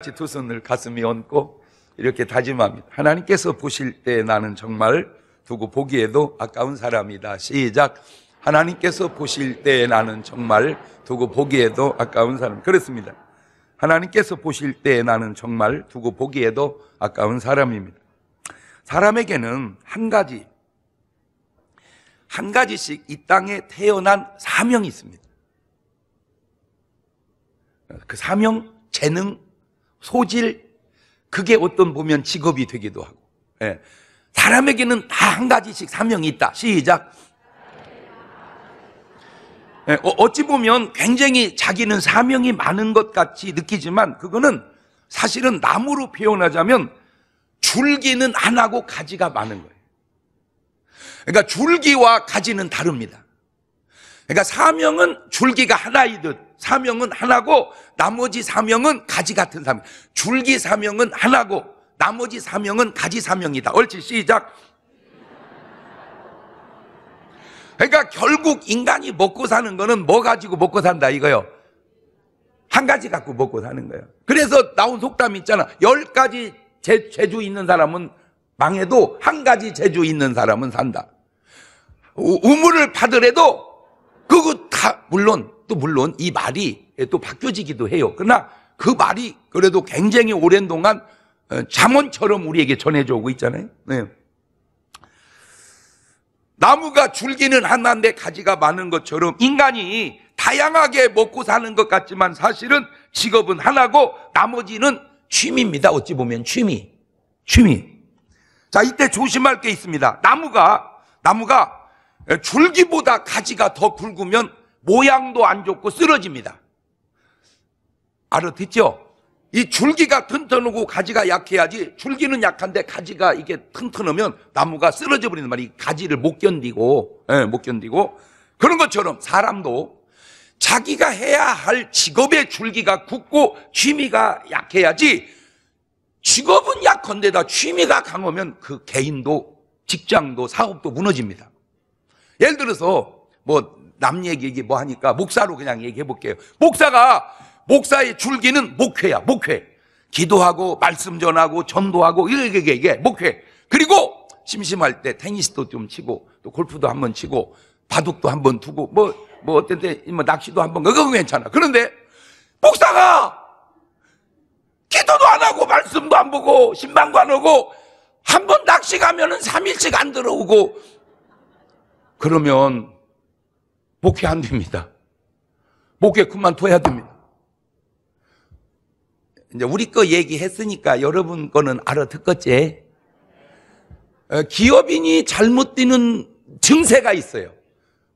같이 두 손을 가슴에 얹고 이렇게 다짐합니다. 하나님께서 보실 때 나는 정말 두고 보기에도 아까운 사람이다. 시작. 하나님께서 보실 때 나는 정말 두고 보기에도 아까운 사람. 그렇습니다. 하나님께서 보실 때 나는 정말 두고 보기에도 아까운 사람입니다. 사람에게는 한 가지, 한 가지씩 이 땅에 태어난 사명이 있습니다. 그 사명, 재능, 소질 그게 어떤 보면 직업이 되기도 하고 예. 사람에게는 다 한 가지씩 사명이 있다. 시작. 예, 어, 어찌 보면 굉장히 자기는 사명이 많은 것 같이 느끼지만 그거는 사실은 나무로 표현하자면 줄기는 하나고 가지가 많은 거예요. 그러니까 줄기와 가지는 다릅니다. 그러니까 사명은 줄기가 하나이듯 사명은 하나고 나머지 사명은 가지 같은 사명. 줄기 사명은 하나고 나머지 사명은 가지 사명이다. 옳지 시작. 그러니까 결국 인간이 먹고 사는 거는 뭐 가지고 먹고 산다 이거요. 한 가지 갖고 먹고 사는 거예요. 그래서 나온 속담 있잖아. 열 가지 재, 주 있는 사람은 망해도 한 가지 재주 있는 사람은 산다. 우물을 파더라도 그거 다 물론 또 물론 이 말이 또 바뀌어지기도 해요. 그러나 그 말이 그래도 굉장히 오랜 동안 자문처럼 어, 우리에게 전해져 오고 있잖아요. 네. 나무가 줄기는 하나인데 네 가지가 많은 것처럼 인간이 다양하게 먹고 사는 것 같지만 사실은 직업은 하나고 나머지는 취미입니다. 어찌 보면 취미. 취미. 자, 이때 조심할 게 있습니다. 나무가, 나무가 예, 줄기보다 가지가 더 굵으면 모양도 안 좋고 쓰러집니다. 알아듣죠? 이 줄기가 튼튼하고 가지가 약해야지 줄기는 약한데 가지가 이게 튼튼하면 나무가 쓰러져 버리는 말이 가지를 못 견디고 예, 못 견디고 그런 것처럼 사람도 자기가 해야 할 직업의 줄기가 굳고 취미가 약해야지 직업은 약한데다 취미가 강하면 그 개인도 직장도 사업도 무너집니다. 예를 들어서 뭐남 얘기 뭐 하니까 목사로 그냥 얘기해 볼게요. 목사가 목사의 줄기는 목회야. 목회. 기도하고 말씀 전하고 전도하고 이게 이게 이게 목회. 그리고 심심할 때 테니스도 좀 치고 또 골프도 한번 치고 바둑도 한번 두고 뭐 뭐 어떤 때뭐 낚시도 한번 그거 괜찮아. 그런데 목사가 기도도 안 하고 말씀도 안 보고 신방도 안 오고 한 번 낚시 가면은 3일씩 안 들어오고 그러면 목회 안 됩니다. 목회 그만둬야 됩니다. 이제 우리 거 얘기했으니까 여러분 거는 알아듣겠지? 어, 기업인이 잘못 뛰는 증세가 있어요.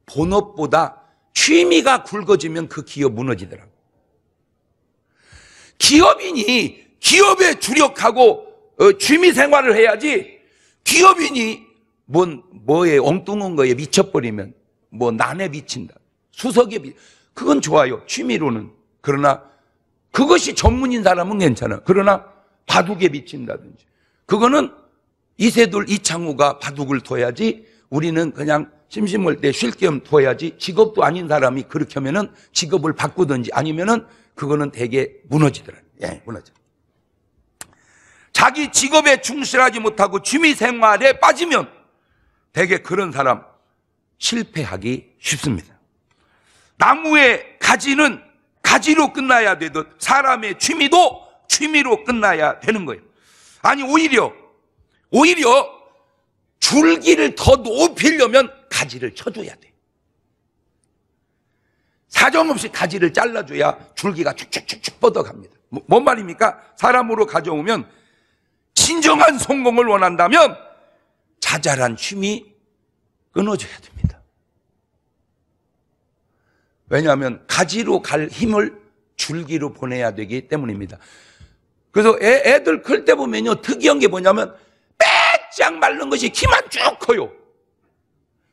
본업보다 취미가 굵어지면 그 기업 무너지더라고. 기업인이 기업에 주력하고 어, 취미 생활을 해야지 기업인이 뭔, 뭐에 엉뚱한 거에 미쳐버리면 뭐 난에 미친다. 수석에 미 그건 좋아요. 취미로는. 그러나 그것이 전문인 사람은 괜찮아. 그러나 바둑에 미친다든지. 그거는 이세돌, 이창우가 바둑을 둬야지 우리는 그냥 심심할 때 쉴 겸 둬야지 직업도 아닌 사람이 그렇게 하면은 직업을 바꾸든지 아니면은 그거는 되게 무너지더라. 예, 무너져. 자기 직업에 충실하지 못하고 취미 생활에 빠지면 대개 그런 사람 실패하기 쉽습니다. 나무의 가지는 가지로 끝나야 되듯 사람의 취미도 취미로 끝나야 되는 거예요. 아니 오히려 오히려 줄기를 더 높이려면 가지를 쳐줘야 돼. 사정없이 가지를 잘라줘야 줄기가 쭉쭉쭉쭉 뻗어갑니다. 뭐, 뭔 말입니까? 사람으로 가져오면 진정한 성공을 원한다면 자잘한 힘이 끊어져야 됩니다. 왜냐하면 가지로 갈 힘을 줄기로 보내야 되기 때문입니다. 그래서 애, 들클 때 보면요 특이한 게 뭐냐면 빼짝 말른 것이 키만 쭉 커요.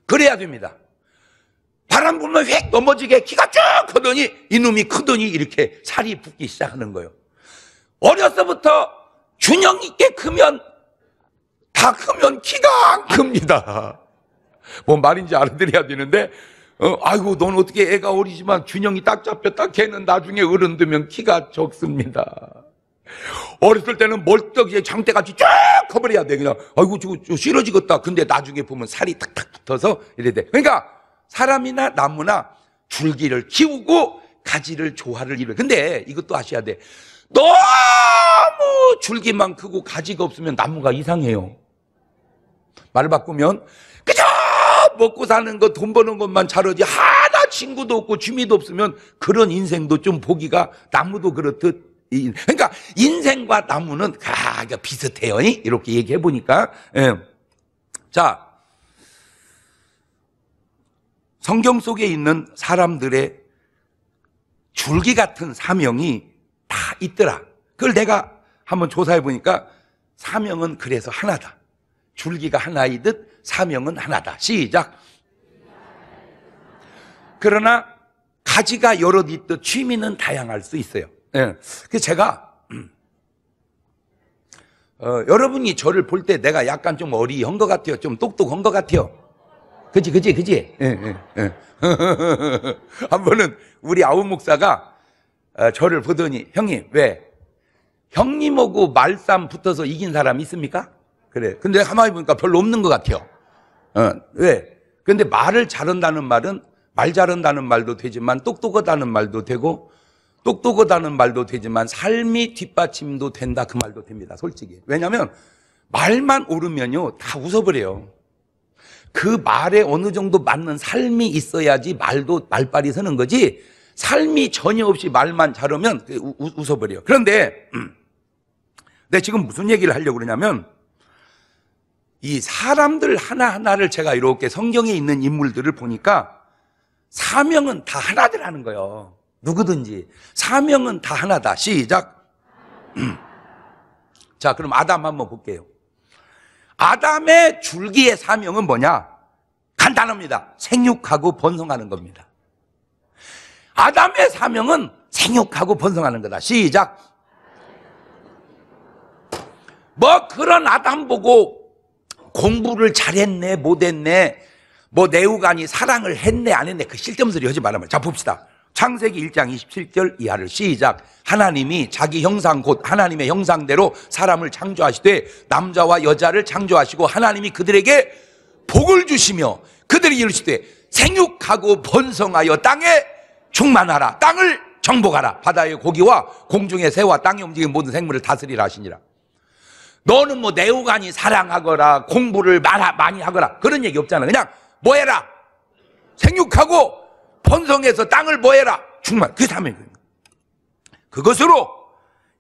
그래야 됩니다. 바람 불면 휙 넘어지게 키가 쭉 크더니 이놈이 크더니 이렇게 살이 붙기 시작하는 거예요. 어려서부터 균형 있게 크면 다 크면 키가 안 큽니다. 뭔 뭐 말인지 알아들어야 되는데, 어, 아이고, 넌 어떻게 애가 어리지만 균형이 딱 잡혔다. 걔는 나중에 어른 되면 키가 적습니다. 어렸을 때는 멀떡이에 장대같이 쭉 커버려야 돼. 그냥, 아이고, 저, 저 싫어지겠다. 근데 나중에 보면 살이 탁탁 붙어서 이래 돼. 그러니까, 사람이나 나무나 줄기를 키우고 가지를 조화를 이루 근데 이것도 아셔야 돼. 너무 줄기만 크고 가지가 없으면 나무가 이상해요. 말 바꾸면 그저 먹고 사는 것, 돈 버는 것만 잘하지 하나 친구도 없고 취미도 없으면 그런 인생도 좀 보기가 나무도 그렇듯 그러니까 인생과 나무는 아, 그러니까 비슷해요. 이렇게 얘기해 보니까 예. 자 성경 속에 있는 사람들의 줄기 같은 사명이 다 있더라. 그걸 내가 한번 조사해 보니까 사명은 그래서 하나다. 줄기가 하나이듯 사명은 하나다. 시작. 그러나 가지가 여러 있듯 취미는 다양할 수 있어요. 예. 그 제가 어, 여러분이 저를 볼 때 내가 약간 좀 어리한 것 같아요. 좀 똑똑한 것 같아요. 그지, 그지, 그지? 예, 예, 예. 한 번은 우리 아우 목사가 어, 저를 보더니 형님 왜 형님하고 말싸움 붙어서 이긴 사람 있습니까? 그래. 근데 가만히 보니까 별로 없는 것 같아요. 어, 왜? 근데 말을 잘한다는 말은 말 잘한다는 말도 되지만 똑똑하다는 말도 되고 똑똑하다는 말도 되지만 삶이 뒷받침도 된다 그 말도 됩니다. 솔직히. 왜냐하면 말만 오르면요 다 웃어버려요. 그 말에 어느 정도 맞는 삶이 있어야지 말도 말빨이 서는 거지 삶이 전혀 없이 말만 잘하면 그 웃어버려요. 그런데 음, 내가 지금 무슨 얘기를 하려고 그러냐면 이 사람들 하나하나를 제가 이렇게 성경에 있는 인물들을 보니까 사명은 다하나들하는 거예요. 누구든지. 사명은 다 하나다. 시작. 음. 자, 그럼 아담 한번 볼게요. 아담의 줄기의 사명은 뭐냐? 간단합니다. 생육하고 번성하는 겁니다. 아담의 사명은 생육하고 번성하는 거다. 시작. 뭐 그런 아담 보고 공부를 잘했네, 못했네, 뭐 내우간이 사랑을 했네, 안 했네, 그실점없 소리 하지 말아요. 자, 봅시다. 창세기 1장 27절 이하를 시작. 하나님이 자기 형상 곧 하나님의 형상대로 사람을 창조하시되 남자와 여자를 창조하시고 하나님이 그들에게 복을 주시며 그들이 이르시되 생육하고 번성하여 땅에 충만하라. 땅을 정복하라. 바다의 고기와 공중의 새와 땅에 움직이는 모든 생물을 다스리라 하시니라. 너는 뭐 내우간이 사랑하거라 공부를 많이 하거라 그런 얘기 없잖아 그냥 뭐 해라 생육하고 번성해서 땅을 뭐 해라 정말 그 사명입니다 그것으로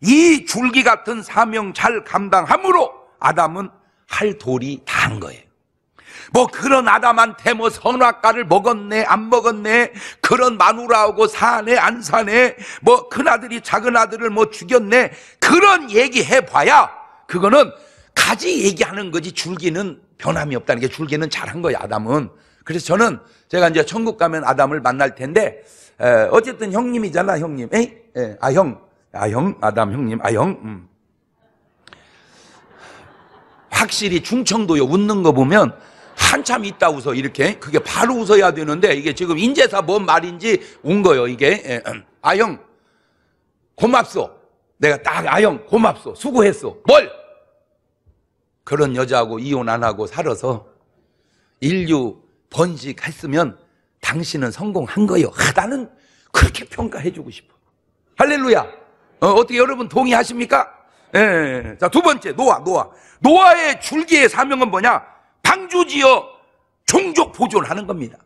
이 줄기 같은 사명 잘 감당함으로 아담은 할 돌이 다 한 거예요 뭐 그런 아담한테 뭐 선악과를 먹었네 안 먹었네 그런 마누라하고 사네 안 사네 뭐 큰아들이 작은아들을 뭐 죽였네 그런 얘기해봐야 그거는 가지 얘기하는 거지 줄기는 변함이 없다는 게 줄기는 잘한 거야 아담은. 그래서 저는 제가 이제 천국 가면 아담을 만날 텐데 에, 어쨌든 형님이잖아 형님. 에이? 아 형, 아 형, 아담 형님, 아 형. 음. 확실히 충청도요 웃는 거 보면 한참 있다 웃어 이렇게 그게 바로 웃어야 되는데 이게 지금 인재사 뭔 말인지 운 거요 예 이게 음. 아형 고맙소 내가 딱 아형 고맙소 수고했소 뭘 그런 여자하고 이혼 안 하고 살아서 인류 번식했으면 당신은 성공한 거예요. 아, 나는 그렇게 평가해 주고 싶어. 할렐루야. 어, 어 떻게 여러분 동의하십니까? 예, 예, 예. 자, 두 번째, 노아, 노아. 노아의 줄기의 사명은 뭐냐? 방주지어 종족 보존하는 겁니다.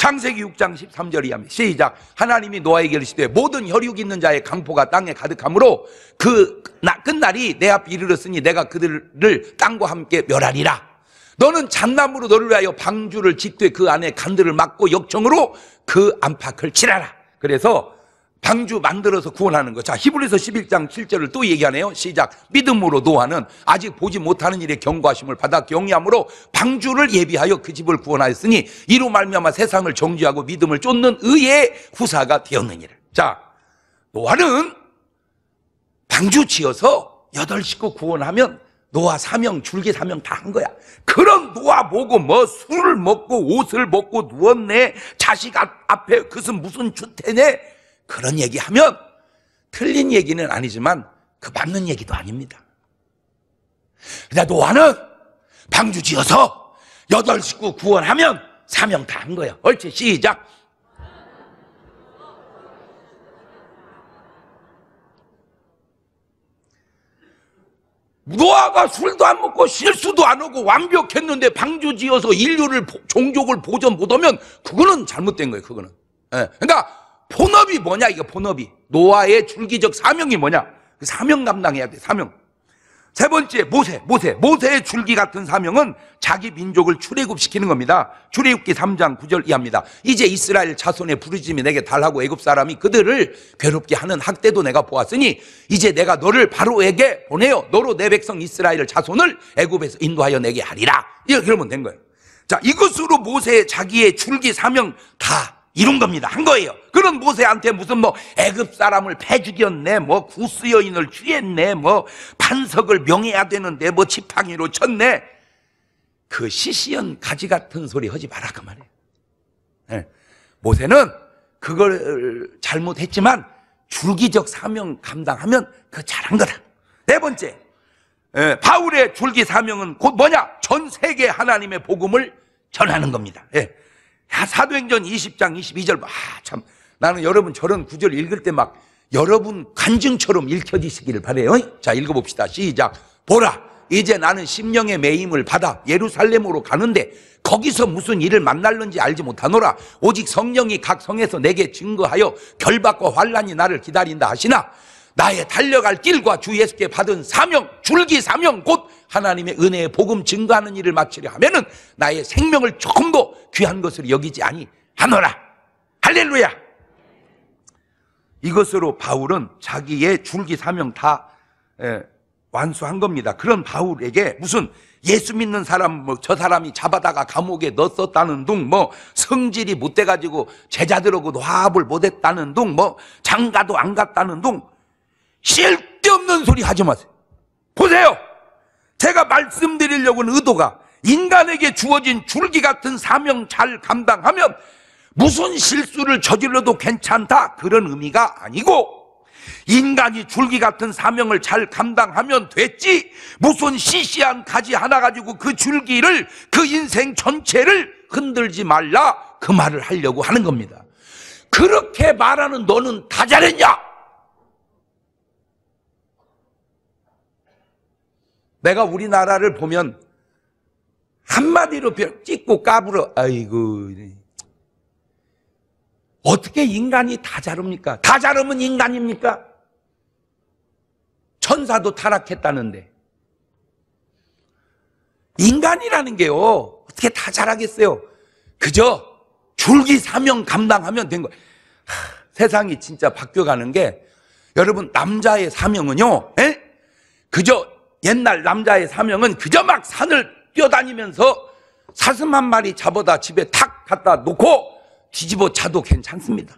창세기 6장 13절 이야 시작 하나님이 노아에게 이르시되 모든 혈육 있는 자의 강포가 땅에 가득하므로 그 나, 끝날이 내 앞에 이르렀으니 내가 그들을 땅과 함께 멸하리라 너는 잔나무로 너를 위하여 방주를 짓되 그 안에 간들을 막고 역청으로 그 안팎을 칠하라 그래서 방주 만들어서 구원하는 거. 자, 히브리서 11장 7절을 또 얘기하네요. 시작. 믿음으로 노아는 아직 보지 못하는 일에 경고하심을 받아 경외함으로 방주를 예비하여 그 집을 구원하였으니 이로 말미암아 세상을 정지하고 믿음을 쫓는 의의 후사가 되었느니라. 자, 노아는 방주 지어서 여덟 식구 구원하면 노아 사명, 줄기 사명 다 한 거야. 그런 노아 보고 뭐 술을 먹고 옷을 먹고 누웠네. 자식 앞에 그것은 무슨 주태네. 그런 얘기하면 틀린 얘기는 아니지만 그 맞는 얘기도 아닙니다. 그러나 노아는 방주 지어서 여덟 식구 구원하면 사명 다 한 거야. 옳지 시작. 노아가 술도 안 먹고 실수도 안 하고 완벽했는데 방주 지어서 인류를 종족을 보전 못하면 그거는 잘못된 거예요. 그거는. 예, 그러니까 본업이 뭐냐 이거 본업이 노아의 줄기적 사명이 뭐냐 그 사명 감당해야 돼 사명 세 번째 모세 모세 모세의 줄기 같은 사명은 자기 민족을 출애굽시키는 겁니다 출애굽기 3장 9절 이하입니다 이제 이스라엘 자손의 부르짐이 내게 달라고 애굽 사람이 그들을 괴롭게 하는 학대도 내가 보았으니 이제 내가 너를 바로에게 보내어 너로 내 백성 이스라엘 자손을 애굽에서 인도하여 내게 하리라 이렇게 러면된 거예요 자 이것으로 모세 자기의 줄기 사명 다 이룬 겁니다. 한 거예요. 그런 모세한테 무슨 뭐 애굽 사람을 패 죽였네, 뭐 구스 여인을 취했네, 뭐 반석을 명해야 되는데 뭐 지팡이로 쳤네. 그 시시한 가지 같은 소리 하지 마라 그 말이에요. 네. 모세는 그걸 잘못했지만 줄기적 사명 감당하면 그 잘한 거다. 네 번째, 예, 바울의 줄기 사명은 곧 뭐냐? 전 세계 하나님의 복음을 전하는 겁니다. 예. 야, 사도행전 20장 22절. 아, 참. 나는 여러분 저런 구절 읽을 때 막 여러분 간증처럼 읽혀지시기를 바래요. 자, 읽어 봅시다. 시작. 보라. 이제 나는 심령의 매임을 받아 예루살렘으로 가는데 거기서 무슨 일을 만날는지 알지 못하노라 오직 성령이 각 성에서 내게 증거하여 결박과 환란이 나를 기다린다 하시나 나의 달려갈 길과 주 예수께 받은 사명, 줄기 사명 곧 하나님의 은혜의 복음 증거하는 일을 마치려 하면은 나의 생명을 조금 도 귀한 것으로 여기지 아니 하노라. 할렐루야. 이것으로 바울은 자기의 줄기 사명 다 예, 완수한 겁니다. 그런 바울에게 무슨 예수 믿는 사람 뭐 저 사람이 잡아다가 감옥에 넣었다는 둥뭐 성질이 못 돼가지고 제자들하고 화합을 못했다는 둥뭐 장가도 안 갔다는 둥 쓸데없는 소리 하지 마세요. 보세요. 제가 말씀드리려고 하는 의도가 인간에게 주어진 줄기 같은 사명 잘 감당하면 무슨 실수를 저질러도 괜찮다 그런 의미가 아니고 인간이 줄기 같은 사명을 잘 감당하면 됐지 무슨 시시한 가지 하나 가지고 그 줄기를 그 인생 전체를 흔들지 말라 그 말을 하려고 하는 겁니다 그렇게 말하는 너는 다 잘했냐? 내가 우리나라를 보면 한마디로 찍고 까불어. 아이고. 어떻게 인간이 다 자릅니까? 다 자르면 인간입니까? 천사도 타락했다는데. 인간이라는 게요, 어떻게 다자라겠어요 그저 줄기 사명 감당하면 된 거예요. 세상이 진짜 바뀌어가는 게, 여러분, 남자의 사명은요, 에? 그저 옛날 남자의 사명은 그저 막 산을 뛰어다니면서 사슴 한 마리 잡아다 집에 탁 갖다 놓고 뒤집어 자도 괜찮습니다.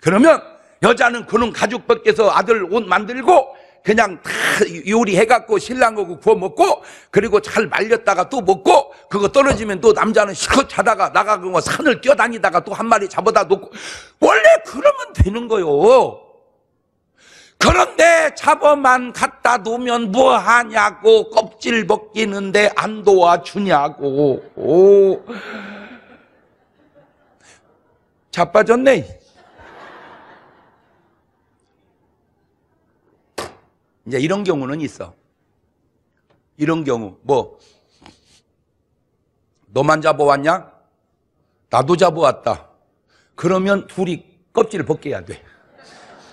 그러면 여자는 그런 가죽 벗겨서 아들 옷 만들고 그냥 다 요리해갖고 신랑 하고 구워 먹고 그리고 잘 말렸다가 또 먹고 그거 떨어지면 또 남자는 실컷 자다가 나가고 뭐 산을 뛰어다니다가 또 한 마리 잡아다 놓고 원래 그러면 되는 거요. 예 그런데 잡어만 갖다 놓으면뭐 하냐고 껍질 벗기는데 안 도와주냐고 오 자빠졌네 이제 이런 경우는 있어 이런 경우 뭐 너만 잡아왔냐? 나도 잡아왔다 그러면 둘이 껍질을 벗겨야 돼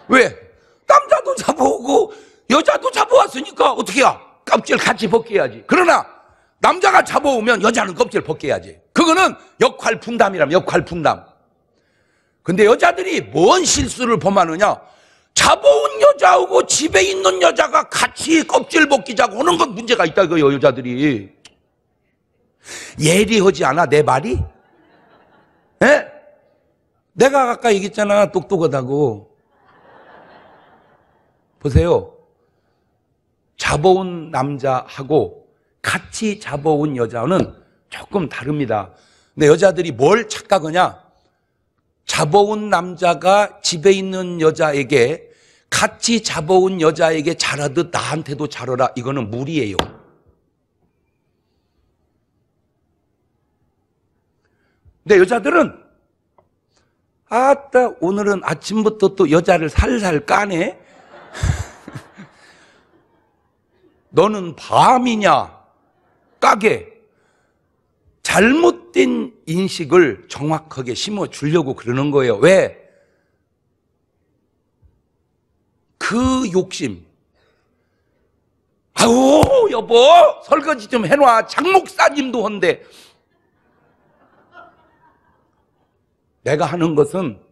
왜? 남자도 잡아오고 여자도 잡아왔으니까 어떻게 야 껍질 같이 벗겨야지. 그러나 남자가 잡아오면 여자는 껍질 벗겨야지. 그거는 역할 분담이라면 역할 분담. 근데 여자들이 뭔 실수를 범하느냐? 잡아온 여자하고 집에 있는 여자가 같이 껍질 벗기자고 하는 건 문제가 있다 이거 그 여자들이 예리하지 않아 내 말이? 에? 내가 아까 얘기했잖아 똑똑하다고 보세요. 잡아온 남자하고 같이 잡아온 여자는 조금 다릅니다. 근데 여자들이 뭘 착각하냐? 잡아온 남자가 집에 있는 여자에게 같이 잡아온 여자에게 잘하듯 나한테도 잘하라. 이거는 무리예요. 근데 여자들은 아따 오늘은 아침부터 또 여자를 살살 까네. 너는 밤이냐? 까게. 잘못된 인식을 정확하게 심어 주려고 그러는 거예요. 왜? 그 욕심. 아우, 여보, 설거지 좀 해놔. 장목사님도 헌데. 내가 하는 것은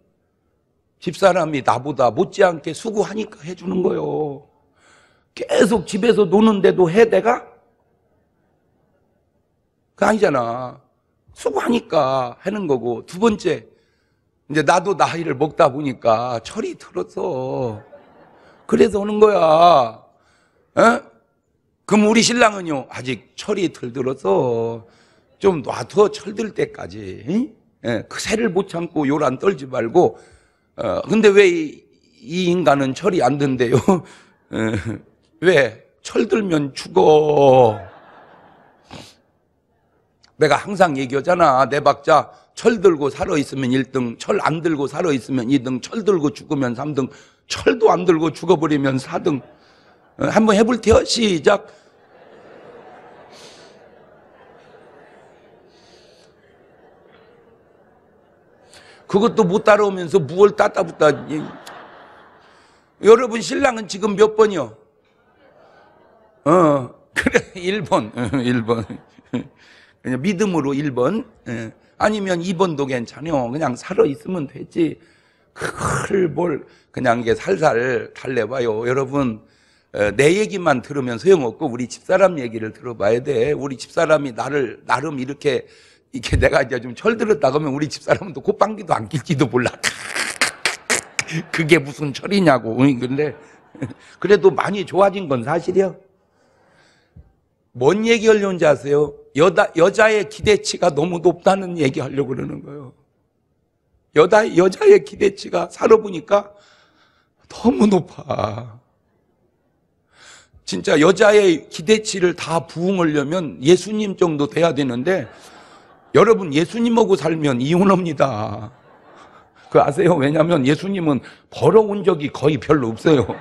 집사람이 나보다 못지않게 수고하니까 해주는 거예요. 계속 집에서 노는데도 해대가? 그 아니잖아. 수고하니까 하는 거고. 두 번째, 이제 나도 나이를 먹다 보니까 철이 들었어. 그래서 오는 거야. 에? 어? 그럼 우리 신랑은요, 아직 철이 덜 들어서 좀 놔둬 철들 때까지. 에? 예, 그 새를 못 참고 요란 떨지 말고 어, 근데 왜 이 인간은 철이 안된대요 어, 왜? 철들면 죽어. 내가 항상 얘기하잖아. 내 박자. 철 들고 살아있으면 1등, 철 안 들고 살아있으면 2등, 철 들고 죽으면 3등, 철도 안 들고 죽어버리면 4등. 어, 한번 해볼 테요. 시작. 그것도 못 따라오면서 무얼 따따붙다. 여러분 신랑은 지금 몇 번이요? 어, 그래 1번. 1번. 어, 그냥 믿음으로 1번. 예. 아니면 2번도 괜찮아요. 그냥 살아 있으면 되지. 그걸 뭘 그냥 이게 살살 달래봐요. 여러분 어, 내 얘기만 들으면 소용없고 우리 집사람 얘기를 들어봐야 돼. 우리 집사람이 나를 나름 이렇게 이게 내가 이제 좀 철들었다 그러면 우리 집사람도또방귀도안 낄지도 몰라. 그게 무슨 철이냐고. 근데 그래도 많이 좋아진 건 사실이야. 뭔 얘기 하려는지 아세요? 여자, 여자의 기대치가 너무 높다는 얘기 하려고 그러는 거예요. 여자, 여자의 기대치가 살아보니까 너무 높아. 진짜 여자의 기대치를 다 부응하려면 예수님 정도 돼야 되는데 여러분 예수님하고 살면 이혼합니다. 그 아세요? 왜냐하면 예수님은 벌어온 적이 거의 별로 없어요.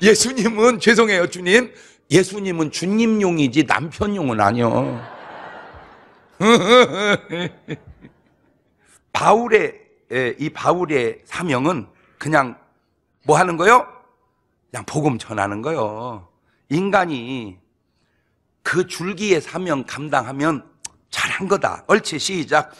예수님은 죄송해요 주님. 예수님은 주님용이지 남편용은 아니요. 바울의 예, 이 바울의 사명은 그냥 뭐 하는 거요? 그냥 복음 전하는 거요. 인간이 그줄기에사면 감당하면 잘한 거다. 얼치 시작.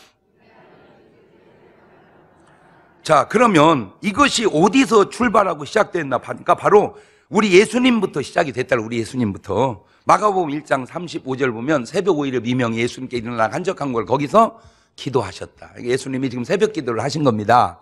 자, 그러면 이것이 어디서 출발하고 시작됐나 보니까 바로 우리 예수님부터 시작이 됐다. 우리 예수님부터. 마가복음 1장 35절 보면 새벽 5일에 미명 예수님께 일어나 간적한 걸 거기서 기도하셨다. 예수님이 지금 새벽 기도를 하신 겁니다.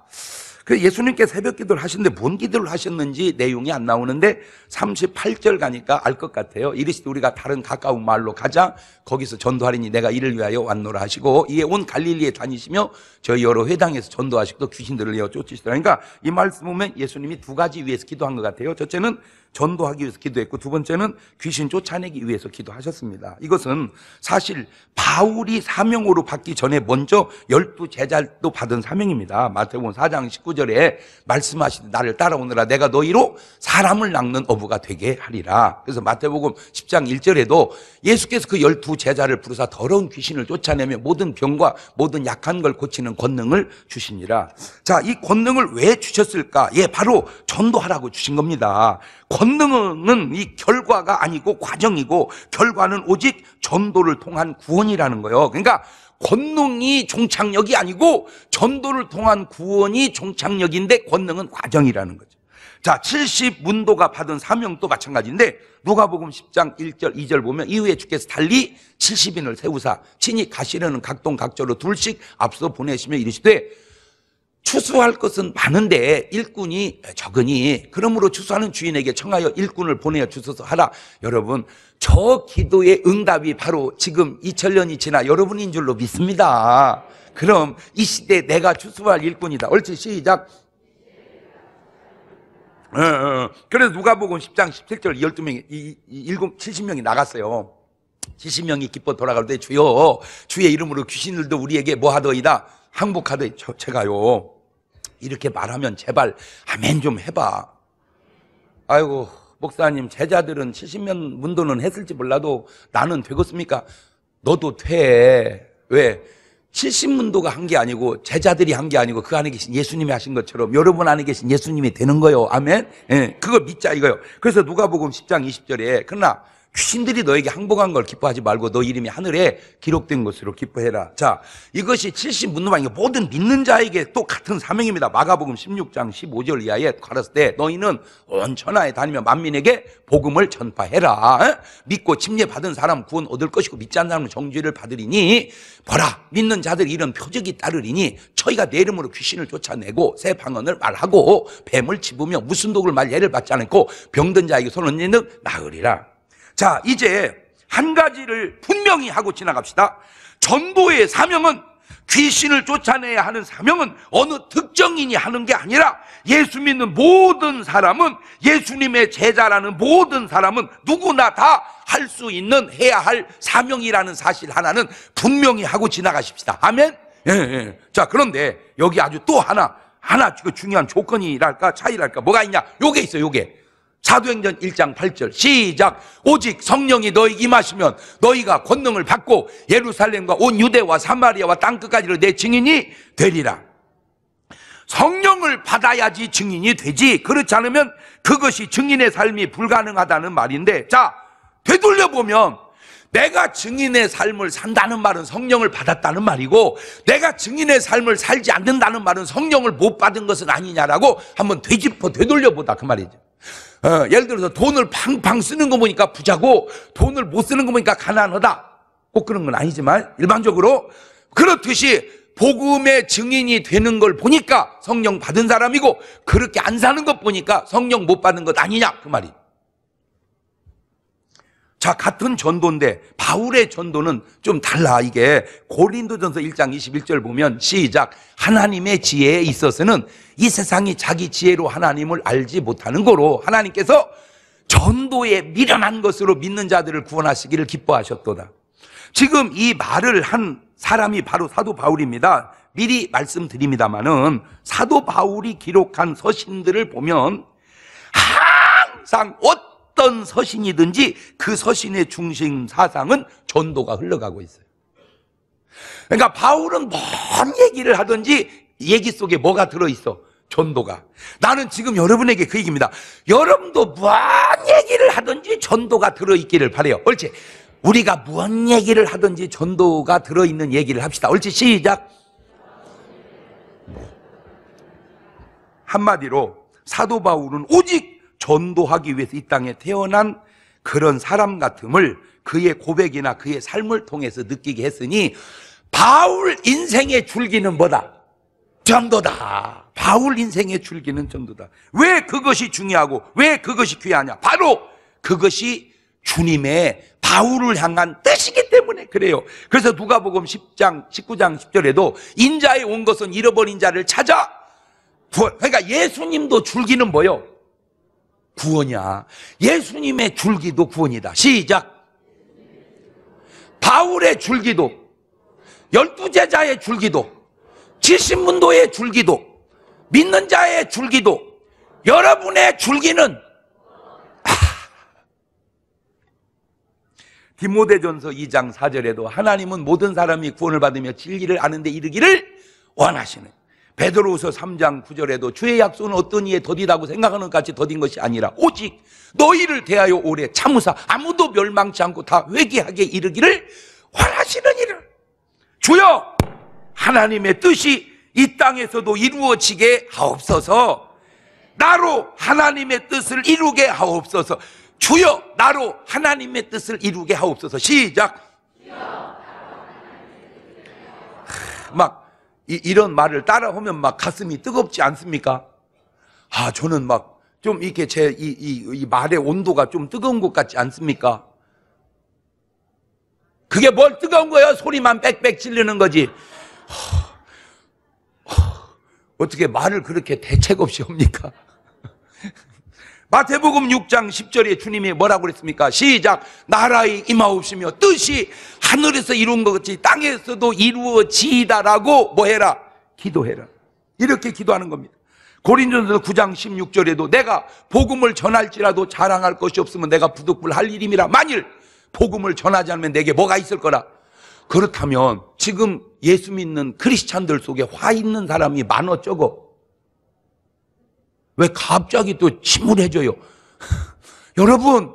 그 예수님께 새벽 기도를 하시는데 뭔 기도를 하셨는지 내용이 안 나오는데 38절 가니까 알 것 같아요. 이르시되 우리가 다른 가까운 마을로 가자. 거기서 전도하리니 내가 이를 위하여 왔노라 하시고 이에 온 갈릴리에 다니시며 저희 여러 회당에서 전도하시고 귀신들을 내어 쫓으시더라니까 그러니까 이 말씀 보면 예수님이 두 가지 위해서 기도한 것 같아요. 첫째는 전도하기 위해서 기도했고 두 번째는 귀신 쫓아내기 위해서 기도하셨습니다. 이것은 사실 바울이 사명으로 받기 전에 먼저 열두 제자도 받은 사명입니다. 마태복음 4장 1 9 19절에 말씀하신 나를 따라오느라 내가 너희로 사람을 낚는 어부가 되게 하리라. 그래서 마태복음 10장 1절에도 예수께서 그 열두 제자를 부르사 더러운 귀신을 쫓아내며 모든 병과 모든 약한 걸 고치는 권능을 주시니라. 자, 이 권능을 왜 주셨을까? 예, 바로 전도하라고 주신 겁니다. 권능은 이 결과가 아니고 과정이고 결과는 오직 전도를 통한 구원이라는 거예요. 그러니까 권능이 종착역이 아니고 전도를 통한 구원이 종착역인데 권능은 과정이라는 거죠. 자, 70 문도가 받은 사명도 마찬가지인데 누가복음 10장 1절 2절 보면 이후에 주께서 달리 70인을 세우사 친히 가시려는 각동 각절로 둘씩 앞서 보내시며 이르시되 추수할 것은 많은데 일꾼이 적으니 그러므로 추수하는 주인에게 청하여 일꾼을 보내어 주소서 하라. 여러분 저 기도의 응답이 바로 지금 2000년이 지나 여러분인 줄로 믿습니다. 그럼 이 시대에 내가 주수할 일꾼이다. 옳지, 시작. 어, 어, 어. 그래서 누가 보고 10장 17절 12명이 70명이 나갔어요. 70명이 기뻐 돌아갈 때 네, 주여 주의 이름으로 귀신들도 우리에게 뭐 하더이다 항복하더이 제가요 이렇게 말하면 제발 아멘 좀 해봐 아이고 목사님 제자들은 70년 문도는 했을지 몰라도 나는 되겠습니까? 너도 돼. 왜? 70문도가 한 게 아니고 제자들이 한 게 아니고 그 안에 계신 예수님이 하신 것처럼 여러분 안에 계신 예수님이 되는 거예요. 아멘. 예, 그걸 믿자 이거요. 그래서 누가복음 10장 20절에 그러나 귀신들이 너에게 항복한 걸 기뻐하지 말고 너 이름이 하늘에 기록된 것으로 기뻐해라. 자, 이것이 70 문노방이 모든 믿는 자에게 또 같은 사명입니다. 마가복음 16장 15절 이하에 가렸을 때 너희는 온 천하에 다니며 만민에게 복음을 전파해라. 믿고 침례받은 사람 구원 얻을 것이고 믿지 않는 사람은 정죄를 받으리니 보라 믿는 자들 이런 표적이 따르리니 저희가 내 이름으로 귀신을 쫓아내고 새 방언을 말하고 뱀을 집으며 무슨 독을 말 예를 받지 않고 병든 자에게 손을 내는 나으리라. 자, 이제 한 가지를 분명히 하고 지나갑시다. 전도의 사명은 귀신을 쫓아내야 하는 사명은 어느 특정인이 하는 게 아니라 예수 믿는 모든 사람은 예수님의 제자라는 모든 사람은 누구나 다 할 수 있는 해야 할 사명이라는 사실 하나는 분명히 하고 지나가십시다. 아멘. 예, 예. 자 그런데 여기 아주 또 하나 하나 그 중요한 조건이랄까 차이랄까 뭐가 있냐? 요게 있어 요게. 사도행전 1장 8절 시작 오직 성령이 너희 임하시면 너희가 권능을 받고 예루살렘과 온 유대와 사마리아와 땅끝까지로 내 증인이 되리라 성령을 받아야지 증인이 되지 그렇지 않으면 그것이 증인의 삶이 불가능하다는 말인데 자 되돌려보면 내가 증인의 삶을 산다는 말은 성령을 받았다는 말이고 내가 증인의 삶을 살지 않는다는 말은 성령을 못 받은 것은 아니냐라고 한번 되짚어 되돌려보다 그 말이죠 어, 예를 들어서 돈을 팡팡 쓰는 거 보니까 부자고 돈을 못 쓰는 거 보니까 가난하다. 꼭 그런 건 아니지만 일반적으로 그렇듯이 복음의 증인이 되는 걸 보니까 성령 받은 사람이고 그렇게 안 사는 것 보니까 성령 못받는것 아니냐 그 말이. 자, 같은 전도인데 바울의 전도는 좀 달라. 이게 고린도전서 1장 21절 보면 시작 하나님의 지혜에 있어서는 이 세상이 자기 지혜로 하나님을 알지 못하는 거로 하나님께서 전도에 미련한 것으로 믿는 자들을 구원하시기를 기뻐하셨도다. 지금 이 말을 한 사람이 바로 사도 바울입니다. 미리 말씀드립니다만은 사도 바울이 기록한 서신들을 보면 항상 옷 어떤 서신이든지 그 서신의 중심 사상은 전도가 흘러가고 있어요. 그러니까 바울은 뭔 얘기를 하든지 얘기 속에 뭐가 들어있어? 전도가. 나는 지금 여러분에게 그 얘기입니다. 여러분도 뭔 얘기를 하든지 전도가 들어있기를 바래요. 옳지? 우리가 뭔 얘기를 하든지 전도가 들어있는 얘기를 합시다. 옳지? 시작. 뭐? 한마디로 사도 바울은 오직 전도하기 위해서 이 땅에 태어난 그런 사람 같음을 그의 고백이나 그의 삶을 통해서 느끼게 했으니 바울 인생의 줄기는 뭐다? 전도다. 바울 인생의 줄기는 전도다. 왜 그것이 중요하고 왜 그것이 귀하냐? 바로 그것이 주님의 바울을 향한 뜻이기 때문에 그래요. 그래서 누가복음 10장 19장 10절에도 인자에 온 것은 잃어버린 자를 찾아 그러니까 예수님도 줄기는 뭐요? 구원이야. 예수님의 줄기도 구원이다. 시작. 바울의 줄기도, 열두 제자의 줄기도, 칠십문도의 줄기도, 믿는 자의 줄기도, 여러분의 줄기는 아, 디모데전서 2장 4절에도 하나님은 모든 사람이 구원을 받으며 진리를 아는데 이르기를 원하시는 베드로우서 3장 9절에도 주의 약속은 어떤 이에 더디다고 생각하는 같이 더딘 것이 아니라 오직 너희를 대하여 오래 참으사 아무도 멸망치 않고 다 회개하게 이르기를 원하시는 이를 주여 하나님의 뜻이 이 땅에서도 이루어지게 하옵소서 나로 하나님의 뜻을 이루게 하옵소서 주여 나로 하나님의 뜻을 이루게 하옵소서 시작 하, 막 이, 런 말을 따라오면 막 가슴이 뜨겁지 않습니까? 아, 저는 막 좀 이렇게 제 이, 이, 이 말의 온도가 좀 뜨거운 것 같지 않습니까? 그게 뭘 뜨거운 거예요? 소리만 빽빽 질르는 거지. 허, 허, 어떻게 말을 그렇게 대책 없이 합니까? 마태복음 6장 10절에 주님이 뭐라고 그랬습니까? 시작 나라의 임하옵시며 뜻이 하늘에서 이룬 것 같이 땅에서도 이루어지다라고 뭐해라? 기도해라 이렇게 기도하는 겁니다 고린전서 9장 16절에도 내가 복음을 전할지라도 자랑할 것이 없으면 내가 부득불할 일임이라 만일 복음을 전하지 않으면 내게 뭐가 있을 거라 그렇다면 지금 예수 믿는 크리스찬들 속에 화 있는 사람이 많어 적어 왜 갑자기 또 침울해져요? 여러분,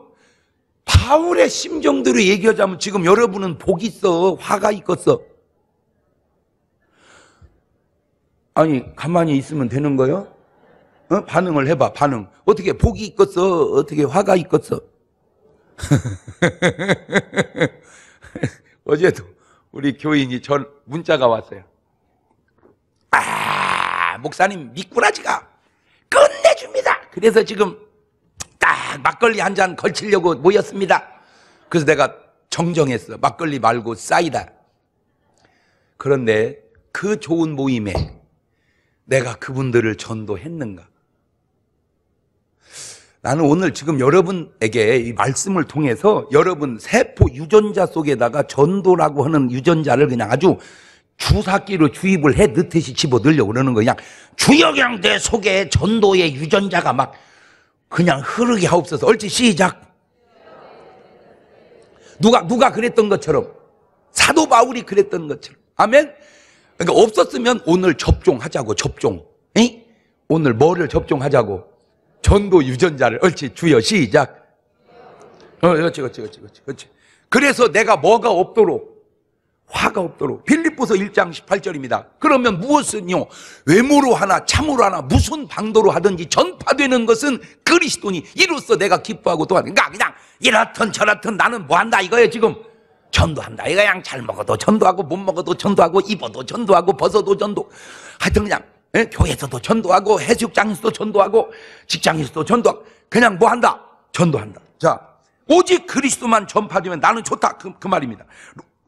바울의 심정대로 얘기하자면 지금 여러분은 복 있어, 화가 있겠어. 아니, 가만히 있으면 되는 거요? 어? 반응을 해봐, 반응. 어떻게 복이 있겠어? 어떻게 화가 있겠어? 어제도 우리 교인이 전 문자가 왔어요. 아, 목사님, 미꾸라지가 끝내줍니다. 그래서 지금 딱 막걸리 한 잔 걸치려고 모였습니다. 그래서 내가 정정했어. 막걸리 말고 싸이다. 그런데 그 좋은 모임에 내가 그분들을 전도했는가? 나는 오늘 지금 여러분에게 이 말씀을 통해서 여러분 세포 유전자 속에다가 전도라고 하는 유전자를 그냥 아주 주사기로 주입을 해 넣듯이 집어넣으려고 그러는 거야. 그냥 주역양대 속에 전도의 유전자가 막 그냥 흐르게 하옵소서. 얼추 시작. 누가, 누가 그랬던 것처럼. 사도 바울이 그랬던 것처럼. 아멘? 그러니까 없었으면 오늘 접종하자고, 접종. 에이? 오늘 뭐를 접종하자고? 전도 유전자를. 얼치 주여 시작. 어, 그렇지, 그렇지, 그렇지, 그렇지. 그래서 내가 뭐가 없도록 화가 없도록 빌립보서 1장 18절입니다. 그러면 무엇은요? 외모로 하나 참으로 하나 무슨 방도로 하든지 전파되는 것은 그리스도니 이로써 내가 기뻐하고 또하는 그러니까 그냥 이렇든 저렇든 나는 뭐 한다 이거예요 지금 전도한다 이거 그냥 잘 먹어도 전도하고 못 먹어도 전도하고 입어도 전도하고 벗어도 전도 하여튼 그냥 예? 교회에서도 전도하고 해수욕장에서도 전도하고 직장에서도 전도하고 그냥 뭐 한다 전도한다 자 오직 그리스도만 전파되면 나는 좋다 그, 그 말입니다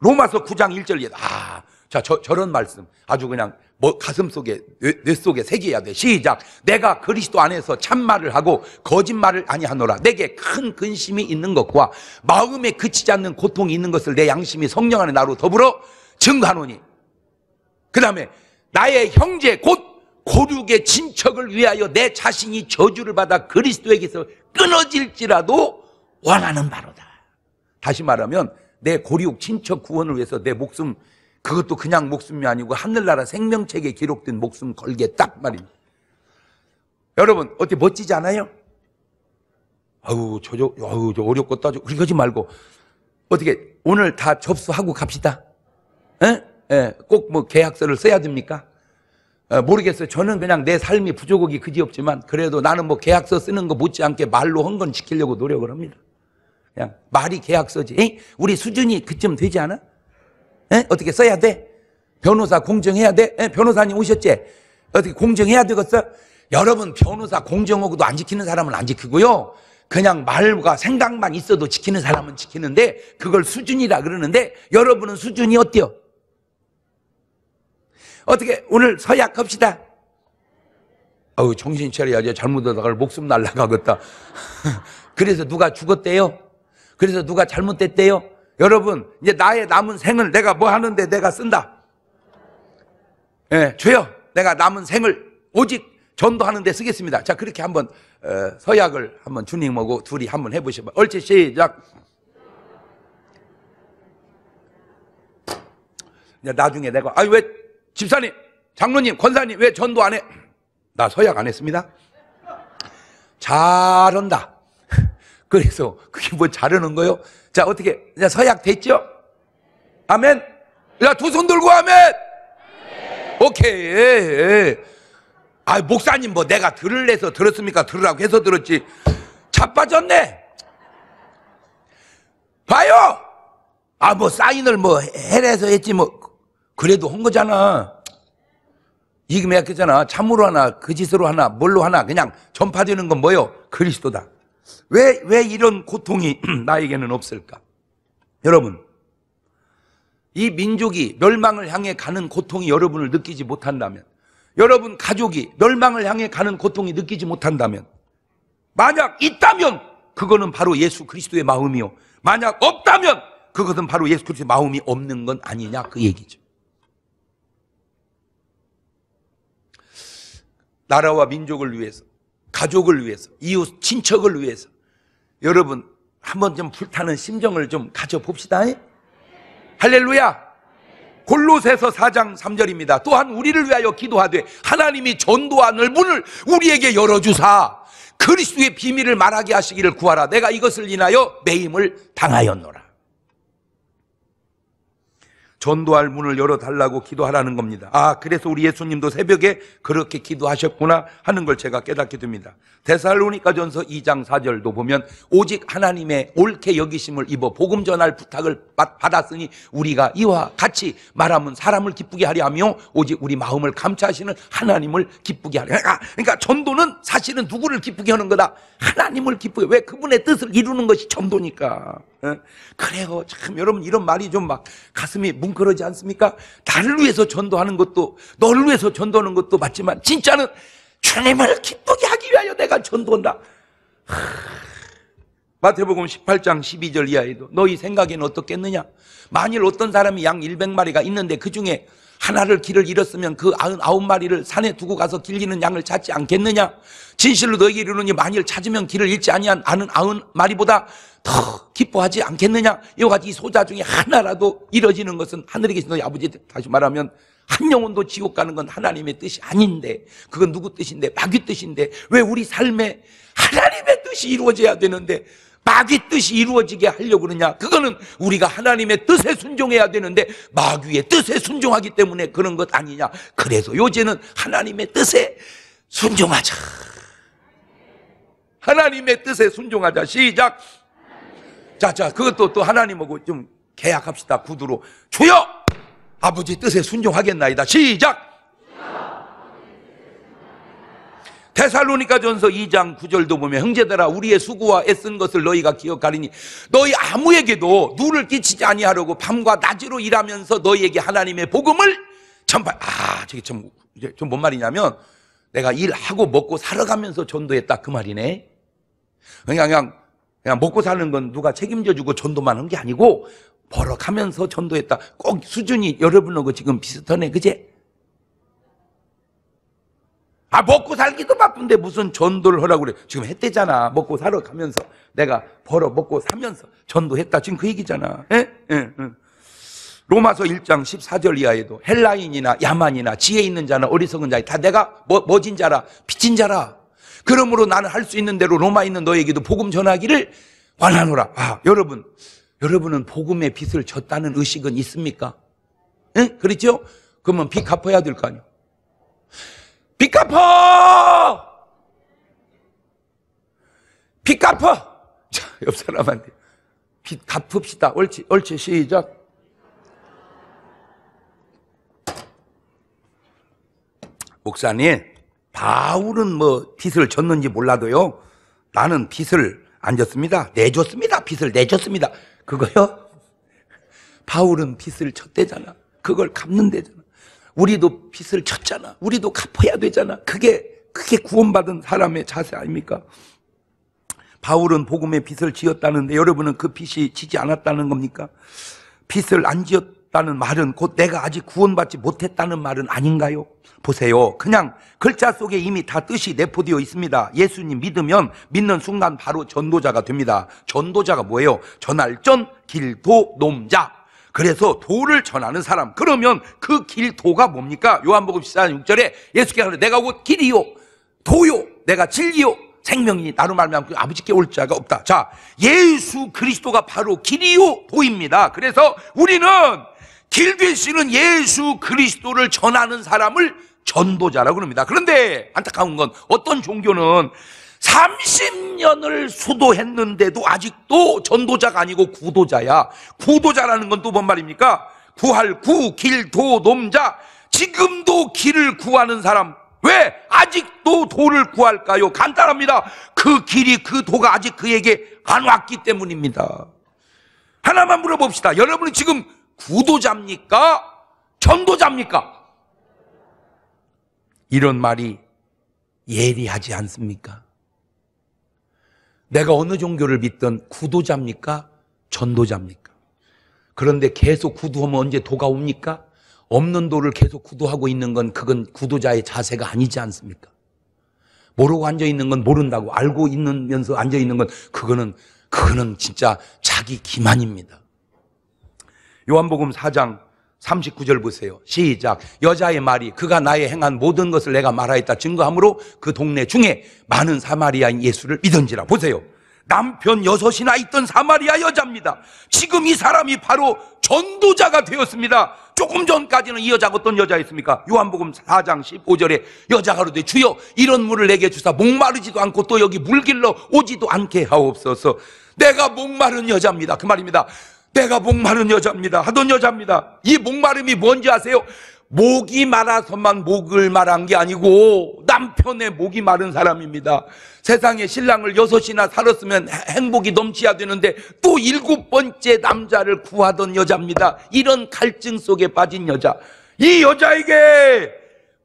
로마서 9장 1절에 아, 자 저, 저런 말씀 아주 그냥 뭐 가슴 속에 뇌, 뇌 속에 새겨야 돼. 시작. 내가 그리스도 안에서 참말을 하고 거짓말을 아니하노라. 내게 큰 근심이 있는 것과 마음에 그치지 않는 고통이 있는 것을 내 양심이 성령 안에 나로 더불어 증거하노니. 그다음에 나의 형제 곧 고륙의 친척을 위하여 내 자신이 저주를 받아 그리스도에게서 끊어질지라도 원하는 바로다. 다시 말하면 내 고리옥 친척 구원을 위해서 내 목숨 그것도 그냥 목숨이 아니고 하늘나라 생명책에 기록된 목숨 걸게딱 말입니다. 여러분 어때 멋지지 않아요? 아우 저저 아우 저 어렵겠다. 저 그러지 말고 어떻게 오늘 다 접수하고 갑시다. 꼭뭐 계약서를 써야 됩니까? 에, 어, 모르겠어요. 저는 그냥 내 삶이 부족하기 그지없지만 그래도 나는 뭐 계약서 쓰는 거 못지않게 말로 헌건시키려고 노력을 합니다. 그냥 말이 계약서지. 에이? 우리 수준이 그쯤 되지 않아? 에? 어떻게 써야 돼? 변호사 공정해야 돼? 에? 변호사님 오셨지? 어떻게 공정해야 되겠어? 여러분 변호사 공정하고도 안 지키는 사람은 안 지키고요. 그냥 말과 생각만 있어도 지키는 사람은 지키는데 그걸 수준이라 그러는데 여러분은 수준이 어때요? 어떻게 오늘 서약합시다. 어우 정신 차려야지 잘못하다가 목숨 날라가겠다. 그래서 누가 죽었대요? 그래서 누가 잘못됐대요? 여러분, 이제 나의 남은 생을 내가 뭐 하는데 내가 쓴다. 예, 주여, 내가 남은 생을 오직 전도하는 데 쓰겠습니다. 자, 그렇게 한번 어, 서약을 한번 주님하고 둘이 한번 해보시면 얼치 시작. 이제 나중에 내가 아왜 집사님, 장로님, 권사님 왜 전도 안 해? 나 서약 안 했습니다. 잘한다. 그래서 그게 뭐 자르는 거요? 자, 어떻게, 자, 서약 됐죠? 아멘? 자, 두손 들고 아멘! 오케이. 아, 목사님 뭐 내가 들을래서 들었습니까? 들으라고 해서 들었지. 자빠졌네. 봐요. 아, 뭐 사인을 뭐 해내서 했지 뭐 그래도 한 거잖아. 이금 매약했잖아. 참으로 하나, 거짓으로 그 하나, 뭘로 하나, 그냥 전파되는 건 뭐요? 그리스도다. 왜, 왜 이런 고통이 나에게는 없을까? 여러분, 이 민족이 멸망을 향해 가는 고통이 여러분을 느끼지 못한다면, 여러분 가족이 멸망을 향해 가는 고통이 느끼지 못한다면, 만약 있다면 그거는 바로 예수 그리스도의 마음이요. 만약 없다면 그것은 바로 예수 그리스도의 마음이 없는 건 아니냐 그 얘기죠. 나라와 민족을 위해서 가족을 위해서, 이웃, 친척을 위해서. 여러분, 한번 좀 불타는 심정을 좀 가져봅시다. 할렐루야! 골로새서 4장 3절입니다. 또한 우리를 위하여 기도하되 하나님이 전도하늘 문을 우리에게 열어주사 그리스도의 비밀을 말하게 하시기를 구하라. 내가 이것을 인하여 매임을 당하였노라. 전도할 문을 열어달라고 기도하라는 겁니다. 아, 그래서 우리 예수님도 새벽에 그렇게 기도하셨구나 하는 걸 제가 깨닫게 됩니다. 데살로니가 전서 2장 4절도 보면 오직 하나님의 옳게 여기심을 입어 복음 전할 부탁을 받았으니 우리가 이와 같이 말하면 사람을 기쁘게 하려 하며 오직 우리 마음을 감차하시는 하나님을 기쁘게 하려. 하니까 그러니까, 그러니까 전도는 사실은 누구를 기쁘게 하는 거다? 하나님을 기쁘게. 왜 그분의 뜻을 이루는 것이 전도니까. 예? 그래요. 참 여러분 이런 말이 좀 막 가슴이 뭉클하지 않습니까? 나를 위해서 전도하는 것도 너를 위해서 전도하는 것도 맞지만 진짜는 주님을 기쁘게 하기 위하여 내가 전도한다. 마태복음 18장 12절 이하에도 너희 생각에는 어떻겠느냐? 만일 어떤 사람이 양 100마리가 있는데 그 중에 하나를 길을 잃었으면 그 아흔 마리를 산에 두고 가서 길리는 양을 찾지 않겠느냐? 진실로 너희에게 이르노니 만일 찾으면 길을 잃지 아니한 아는 아흔 마리보다 더 기뻐하지 않겠느냐? 이와 같이 소자 중에 하나라도 잃어지는 것은 하늘에 계신 너희 아버지 다시 말하면 한 영혼도 지옥 가는 건 하나님의 뜻이 아닌데 그건 누구 뜻인데 마귀 뜻인데 왜 우리 삶에 하나님의 뜻이 이루어져야 되는데 마귀 뜻이 이루어지게 하려고 그러냐? 그거는 우리가 하나님의 뜻에 순종해야 되는데 마귀의 뜻에 순종하기 때문에 그런 것 아니냐? 그래서 요제는 하나님의 뜻에 순종하자. 하나님의 뜻에 순종하자. 시작. 자, 자, 그것도 또 하나님하고 좀 계약합시다. 구두로. 주여! 아버지 뜻에 순종하겠나이다. 시작! 데살로니가 전서 2장 9절도 보면 형제들아 우리의 수고와 애쓴 것을 너희가 기억하리니 너희 아무에게도 누를 끼치지 아니하려고 밤과 낮으로 일하면서 너희에게 하나님의 복음을 전파 아 저게 좀좀뭔 말이냐면 내가 일하고 먹고 살아가면서 전도했다 그 말이네 그냥 그냥 그냥 먹고 사는 건 누가 책임져 주고 전도만 한 게 아니고 벌어가면서 전도했다 꼭 수준이 여러분하고 지금 비슷하네 그제 아 먹고 살기도 바쁜데 무슨 전도를 하라고 그래 지금 했대잖아 먹고 살러 가면서 내가 벌어 먹고 살면서 전도했다 지금 그 얘기잖아 에? 예? 에, 예, 예. 로마서 1장 14절 이하에도 헬라인이나 야만이나 지혜 있는 자나 어리석은 자니 다 내가 뭐, 멋진 자라 빚진 자라 그러므로 나는 할 수 있는 대로 로마 에 있는 너에게도 복음 전하기를 원하노라 아, 여러분 여러분은 복음의 빚을 졌다는 의식은 있습니까? 응? 그렇죠? 그러면 빚 갚아야 될 거 아니에요 빚 갚아! 빚 갚아! 자, 옆 사람한테. 빚 갚읍시다. 옳지, 옳지, 시작. 목사님, 바울은 뭐 빚을 졌는지 몰라도요, 나는 빚을 안 졌습니다. 내줬습니다. 빚을 내줬습니다. 그거요? 바울은 빚을 졌대잖아. 그걸 갚는대잖아 우리도 빚을 쳤잖아. 우리도 갚아야 되잖아. 그게 그게 구원받은 사람의 자세 아닙니까? 바울은 복음의 빚을 지었다는데 여러분은 그 빚이 지지 않았다는 겁니까? 빚을 안 지었다는 말은 곧 내가 아직 구원받지 못했다는 말은 아닌가요? 보세요. 그냥 글자 속에 이미 다 뜻이 내포되어 있습니다. 예수님 믿으면 믿는 순간 바로 전도자가 됩니다. 전도자가 뭐예요? 전할전, 길도, 놈자. 그래서 도를 전하는 사람. 그러면 그 길 도가 뭡니까? 요한복음 14장 6절에 예수께서 내가 곧 길이요, 도요, 내가 진리요, 생명이니 나로 말미암고 아버지께 올 자가 없다. 자, 예수 그리스도가 바로 길이요, 도입니다. 그래서 우리는 길 되시는 예수 그리스도를 전하는 사람을 전도자라고 합니다. 그런데 안타까운 건 어떤 종교는 30년을 수도했는데도 아직도 전도자가 아니고 구도자야. 구도자라는 건 또 뭔 말입니까? 구할 구, 길, 도, 놈자. 지금도 길을 구하는 사람. 왜 아직도 도를 구할까요? 간단합니다. 그 길이 그 도가 아직 그에게 안 왔기 때문입니다. 하나만 물어봅시다. 여러분이 지금 구도자입니까? 전도자입니까? 이런 말이 예리하지 않습니까? 내가 어느 종교를 믿던 구도자입니까? 전도자입니까? 그런데 계속 구도하면 언제 도가 옵니까? 없는 도를 계속 구도하고 있는 건 그건 구도자의 자세가 아니지 않습니까? 모르고 앉아 있는 건 모른다고 알고 있는면서 앉아 있는 건 그거는 그거는 진짜 자기 기만입니다. 요한복음 4장 39절 보세요. 시작. 여자의 말이 그가 나의 행한 모든 것을 내가 말하였다 증거함으로 그 동네 중에 많은 사마리아인 예수를 믿은지라. 보세요. 남편 여섯이나 있던 사마리아 여자입니다. 지금 이 사람이 바로 전도자가 되었습니다. 조금 전까지는 이 여자가 어떤 여자였습니까? 요한복음 4장 15절에 여자가 로되 주여 이런 물을 내게 주사 목마르지도 않고 또 여기 물길러 오지도 않게 하옵소서. 내가 목마른 여자입니다. 그 말입니다. 내가 목마른 여자입니다. 하던 여자입니다. 이 목마름이 뭔지 아세요? 목이 말아서만 목을 말한 게 아니고 남편의 목이 마른 사람입니다. 세상에 신랑을 여섯이나 살았으면 행복이 넘치야 되는데 또 일곱 번째 남자를 구하던 여자입니다. 이런 갈증 속에 빠진 여자. 이 여자에게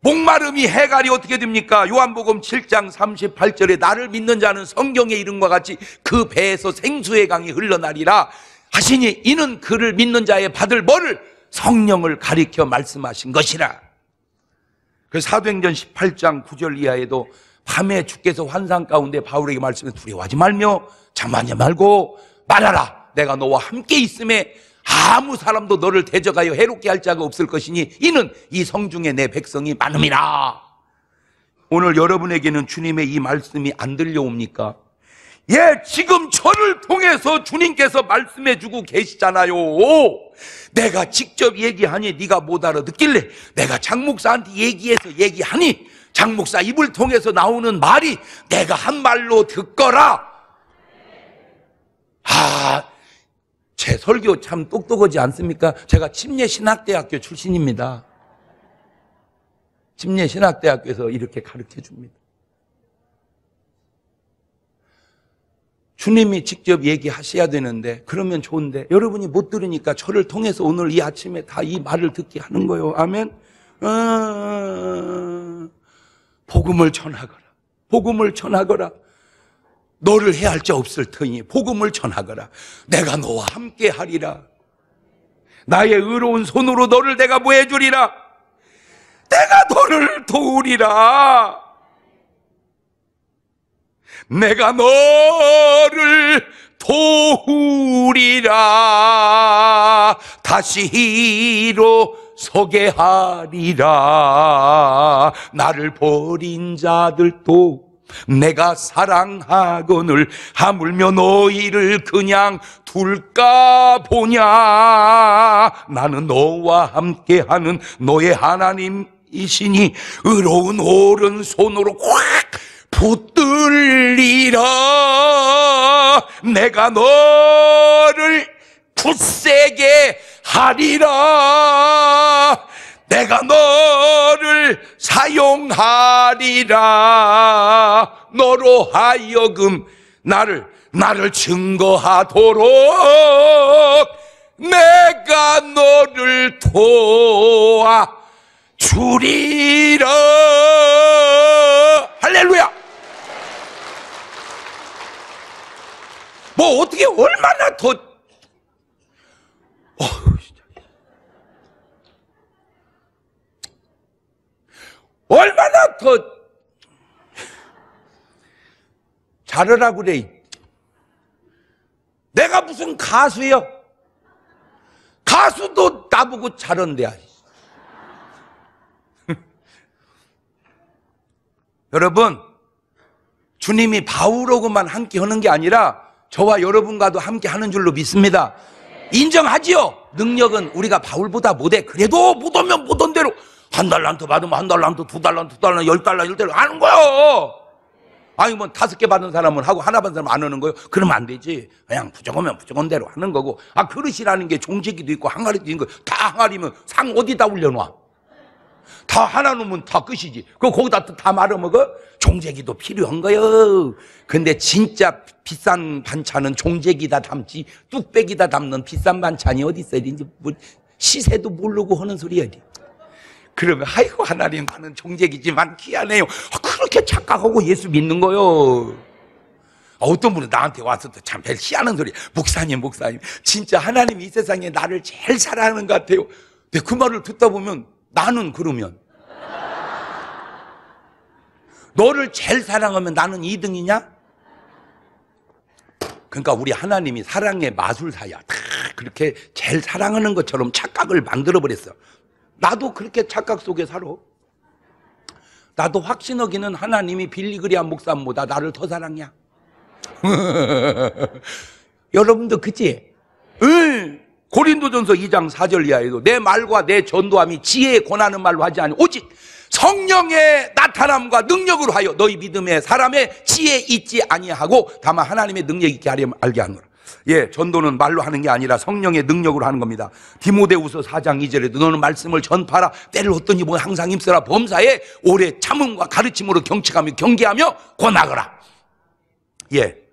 목마름이 해갈이 어떻게 됩니까? 요한복음 7장 38절에 나를 믿는 자는 성경의 이름과 같이 그 배에서 생수의 강이 흘러나리라. 하시니 이는 그를 믿는 자의 받을 벌을 성령을 가리켜 말씀하신 것이라. 그 사도행전 18장 9절 이하에도 밤에 주께서 환상 가운데 바울에게 말씀해 두려워하지 말며 잠만지 말고 말하라. 내가 너와 함께 있음에 아무 사람도 너를 대적하여 해롭게 할 자가 없을 것이니 이는 이 성중에 내 백성이 많음이라. 오늘 여러분에게는 주님의 이 말씀이 안 들려옵니까? 예, 지금 저를 통해서 주님께서 말씀해 주고 계시잖아요. 내가 직접 얘기하니 네가 못 알아듣길래 내가 장목사한테 얘기해서 얘기하니 장목사 입을 통해서 나오는 말이 내가 한 말로 듣거라. 아, 제 설교 참 똑똑하지 않습니까? 제가 침례신학대학교 출신입니다. 침례신학대학교에서 이렇게 가르쳐 줍니다. 주님이 직접 얘기하셔야 되는데 그러면 좋은데 여러분이 못 들으니까 저를 통해서 오늘 이 아침에 다 이 말을 듣게 하는 거예요. 아멘. 아, 복음을 전하거라. 복음을 전하거라. 너를 해할 자 없을 터니 복음을 전하거라. 내가 너와 함께 하리라. 나의 의로운 손으로 너를 내가 모해 주리라. 내가 너를 도우리라. 내가 너를 도우리라 다시 히로 소개하리라 나를 버린 자들도 내가 사랑하거늘 하물며 너희를 그냥 둘까 보냐 나는 너와 함께하는 너의 하나님이시니 의로운 오른손으로 확 붙들리라 내가 너를 굳세게 하리라 내가 너를 사용하리라 너로 하여금 나를 나를 증거하도록 내가 너를 도와 주리라 뭐 어떻게 얼마나 더 어휴, 얼마나 더 잘하라고 그래. 내가 무슨 가수여? 가수도 나보고 잘한대. 여러분, 주님이 바울로고만 함께 하는 게 아니라 저와 여러분과도 함께 하는 줄로 믿습니다. 인정하지요. 능력은 우리가 바울보다 못해. 그래도 못 오면 못온 대로 한 달란트 받으면 한 달란트, 두 달란트, 두 달란트, 열 달란트, 열 대로 하는 거예요. 아니 뭐 다섯 개 받은 사람은 하고 하나 받은 사람은 안 하는 거예요. 그러면 안 되지. 그냥 부족하면 부족한 대로 하는 거고. 아 그릇이라는 게 종지기도 있고 항아리도 있는 거. 다 항아리면 상 어디다 올려놔. 다 하나 놓으면 다 끝이지. 그 거기다 다 말아먹어? 종재기도 필요한 거요. 근데 진짜 비싼 반찬은 종재기다 담지 뚝배기다 담는 비싼 반찬이 어디 있어야 되지 뭐 시세도 모르고 하는 소리야. 그러면 아이고 하나님 나는 종재기지만 귀하네요. 아, 그렇게 착각하고 예수 믿는 거요. 아, 어떤 분은 나한테 와서 도 참별 희한한 소리. 목사님, 목사님. 진짜 하나님 이 세상에 나를 제일 사랑하는 것 같아요. 근데 그 말을 듣다 보면 나는 그러면 너를 제일 사랑하면 나는 2등이냐? 그러니까 우리 하나님이 사랑의 마술사야. 다 그렇게 제일 사랑하는 것처럼 착각을 만들어버렸어. 나도 그렇게 착각 속에 살아. 나도 확신 어기는 하나님이 빌리그리안 목사보다 나를 더사랑해야 여러분도 그치? 응! 고린도전서 2장 4절 이하에도 내 말과 내 전도함이 지혜에 권하는 말로 하지 아니 오직 성령의 나타남과 능력으로 하여 너희 믿음의 사람의 지혜 있지 아니하고 다만 하나님의 능력 있게 하려 알게 하노라. 예, 전도는 말로 하는 게 아니라 성령의 능력으로 하는 겁니다. 디모데후서 4장 2절에도 너는 말씀을 전파라 때를 얻더니 뭐 항상 힘쓰라 범사에 오래 참음과 가르침으로 경책하며 경계하며 권하거라. 예.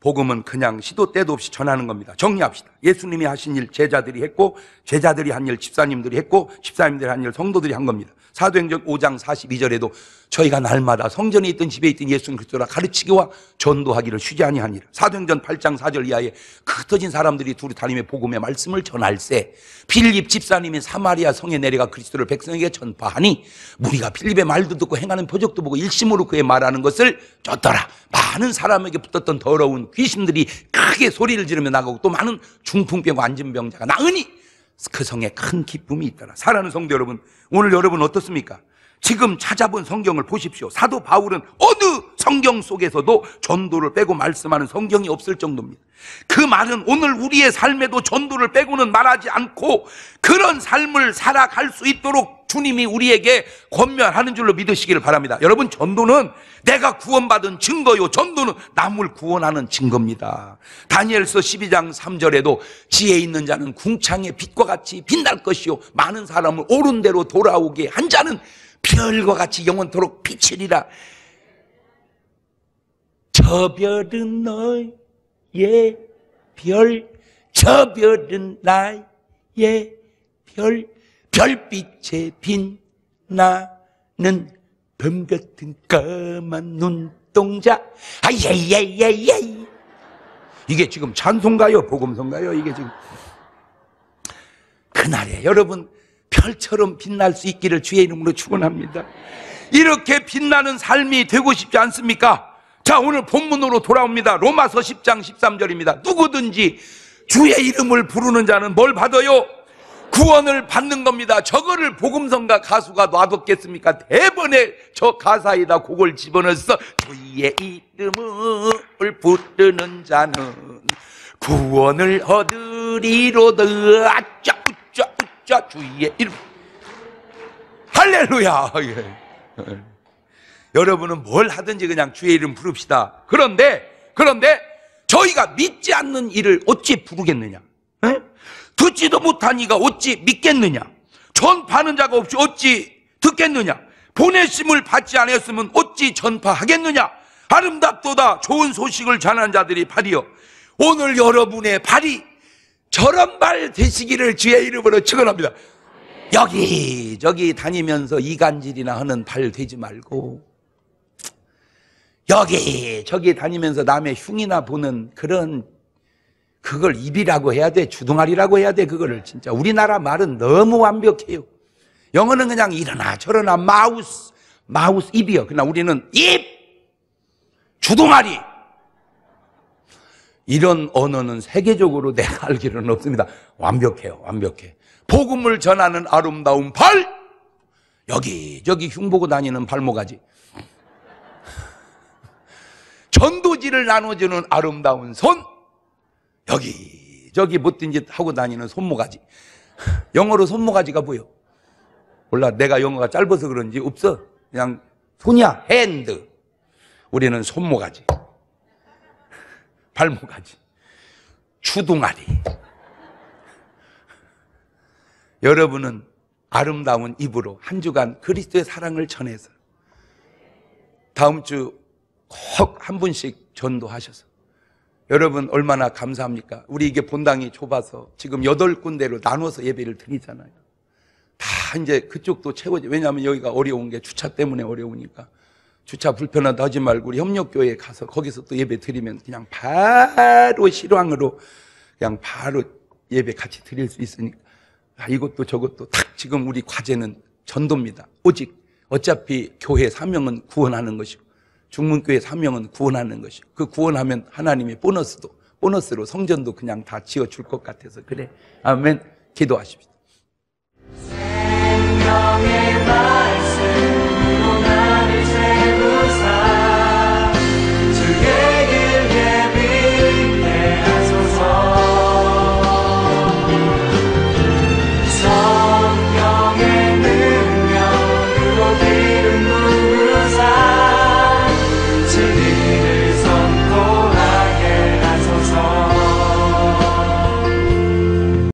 복음은 그냥 시도 때도 없이 전하는 겁니다. 정리합시다. 예수님이 하신 일 제자들이 했고 제자들이 한 일 집사님들이 했고 집사님들이 한 일 성도들이 한 겁니다. 사도행전 5장 42절에도 저희가 날마다 성전에 있던 집에 있던 예수 그리스도라 가르치기와 전도하기를 쉬지 아니하니라. 사도행전 8장 4절 이하에 그 흩어진 사람들이 둘이 다니며 복음의 말씀을 전할세. 필립 집사님이 사마리아 성에 내려가 그리스도를 백성에게 전파하니 우리가 필립의 말도 듣고 행하는 표적도 보고 일심으로 그의 말하는 것을 쫓더라. 많은 사람에게 붙었던 더러운 귀신들이 크게 소리를 지르며 나가고 또 많은 중풍병과 안진병자가 나으니 그 성에 큰 기쁨이 있더라. 사랑하는 성도 여러분, 오늘 여러분 어떻습니까? 지금 찾아본 성경을 보십시오. 사도 바울은 어느 성경 속에서도 전도를 빼고 말씀하는 성경이 없을 정도입니다. 그 말은 오늘 우리의 삶에도 전도를 빼고는 말하지 않고 그런 삶을 살아갈 수 있도록 주님이 우리에게 권면하는 줄로 믿으시기를 바랍니다. 여러분, 전도는 내가 구원받은 증거요. 전도는 남을 구원하는 증거입니다. 다니엘서 12장 3절에도 지혜 있는 자는 궁창의 빛과 같이 빛날 것이요. 많은 사람을 오른 대로 돌아오게 한 자는 별과 같이 영원토록 빛이리라저 별은 너의 별, 저 별은 나의 별, 별빛에 빛나는 뱀 같은 까만 눈동자. 아, 예, 예, 예, 예. 이게 지금 찬송가요? 복음송가요 이게 지금. 그날에 여러분, 별처럼 빛날 수 있기를 주의 이름으로 축원합니다. 이렇게 빛나는 삶이 되고 싶지 않습니까? 자, 오늘 본문으로 돌아옵니다. 로마서 10장 13절입니다. 누구든지 주의 이름을 부르는 자는 뭘 받아요? 구원을 받는 겁니다. 저거를 복음성가 가수가 놔뒀겠습니까? 대번에 저 가사에다 곡을 집어넣어서 주의 이름을 부르는 자는 구원을 얻으리로다. 아짜, 십자주의의 이름. 할렐루야. 예. 여러분은 뭘 하든지 그냥 주의 이름 부릅시다. 그런데, 그런데 저희가 믿지 않는 일을 어찌 부르겠느냐? 에? 예? 듣지도 못한 이가 어찌 믿겠느냐? 전파하는 자가 없이 어찌 듣겠느냐? 보내심을 받지 않았으면 어찌 전파하겠느냐? 아름답도다 좋은 소식을 전한 자들이 발이여 오늘 여러분의 발이 저런 말 되시기를 주의 이름으로 축원합니다. 여기 저기 다니면서 이간질이나 하는 발 되지 말고 여기 저기 다니면서 남의 흉이나 보는 그런 그걸 입이라고 해야 돼 주둥아리라고 해야 돼 그거를 진짜 우리나라 말은 너무 완벽해요. 영어는 그냥 일어나 저러나 마우스 마우스 입이요. 그러나 우리는 입 주둥아리 이런 언어는 세계적으로 내가 알 길은 없습니다. 완벽해요. 완벽해. 복음을 전하는 아름다운 발! 여기저기 흉보고 다니는 발모가지. 전도지를 나눠주는 아름다운 손! 여기저기 못된 짓 하고 다니는 손모가지. 영어로 손모가지가 뭐요? 몰라. 내가 영어가 짧아서 그런지 없어. 그냥 손이야. 핸드. 우리는 손모가지. 발목까지. 추둥아리. 여러분은 아름다운 입으로 한 주간 그리스도의 사랑을 전해서 다음 주 꼭 한 분씩 전도하셔서 여러분 얼마나 감사합니까? 우리 이게 본당이 좁아서 지금 여덟 군데로 나눠서 예배를 드리잖아요. 다 이제 그쪽도 채워지. 왜냐하면 여기가 어려운 게 주차 때문에 어려우니까 주차 불편하다 하지 말고 우리 협력교회에 가서 거기서 또 예배 드리면 그냥 바로 실황으로 그냥 바로 예배 같이 드릴 수 있으니까 아, 이것도 저것도 딱 지금 우리 과제는 전도입니다. 오직 어차피 교회 사명은 구원하는 것이고 중문교회 사명은 구원하는 것이고 그 구원하면 하나님의 보너스도 보너스로 성전도 그냥 다 지어줄 것 같아서 그래 아멘 기도하십시오.